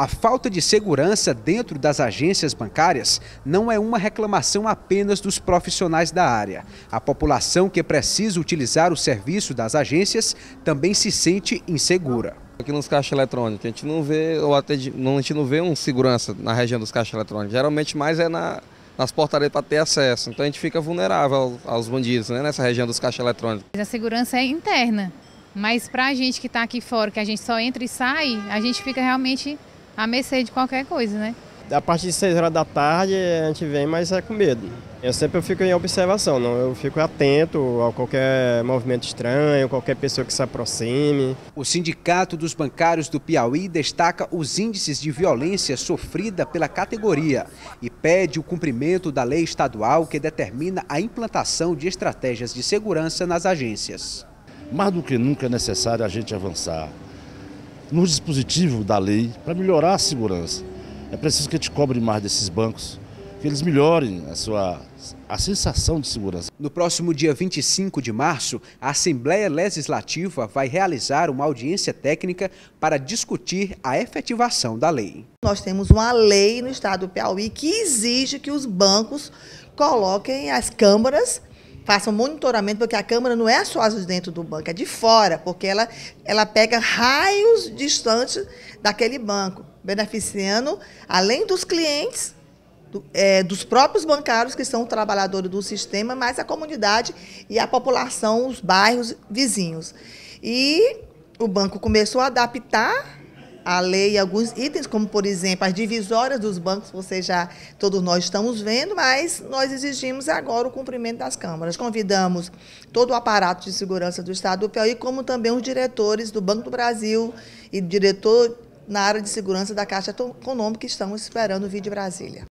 A falta de segurança dentro das agências bancárias não é uma reclamação apenas dos profissionais da área. A população que precisa utilizar o serviço das agências também se sente insegura. Aqui nos caixas eletrônicos, a gente não vê, ou até, a gente não vê um segurança na região dos caixas eletrônicos. Geralmente mais é na, nas portarias para ter acesso. Então a gente fica vulnerável aos bandidos né, nessa região dos caixas eletrônicos. A segurança é interna, mas para a gente que está aqui fora, que a gente só entra e sai, a gente fica realmente à mercê de qualquer coisa, né? A partir de 6 horas da tarde a gente vem, mas é com medo. Eu sempre fico em observação, não? eu fico atento a qualquer movimento estranho, qualquer pessoa que se aproxime. O Sindicato dos Bancários do Piauí destaca os índices de violência sofrida pela categoria e pede o cumprimento da lei estadual que determina a implantação de estratégias de segurança nas agências. Mais do que nunca é necessário a gente avançar no dispositivo da lei para melhorar a segurança. É preciso que a gente cobre mais desses bancos, que eles melhorem a sua a sensação de segurança. No próximo dia 25 de março, a Assembleia Legislativa vai realizar uma audiência técnica para discutir a efetivação da lei. Nós temos uma lei no estado do Piauí que exige que os bancos coloquem as câmaras façam monitoramento, porque a câmera não é só de dentro do banco, é de fora, porque ela, ela pega raios distantes daquele banco, beneficiando, além dos clientes, do, é, dos próprios bancários, que são trabalhadores do sistema, mas a comunidade e a população, os bairros vizinhos. E o banco começou a adaptar a lei alguns itens, como, por exemplo, as divisórias dos bancos, você já, todos nós estamos vendo, mas nós exigimos agora o cumprimento das câmaras. Convidamos todo o aparato de segurança do Estado do Piauí, como também os diretores do Banco do Brasil e diretor na área de segurança da Caixa Econômica, que estamos esperando vir de Brasília.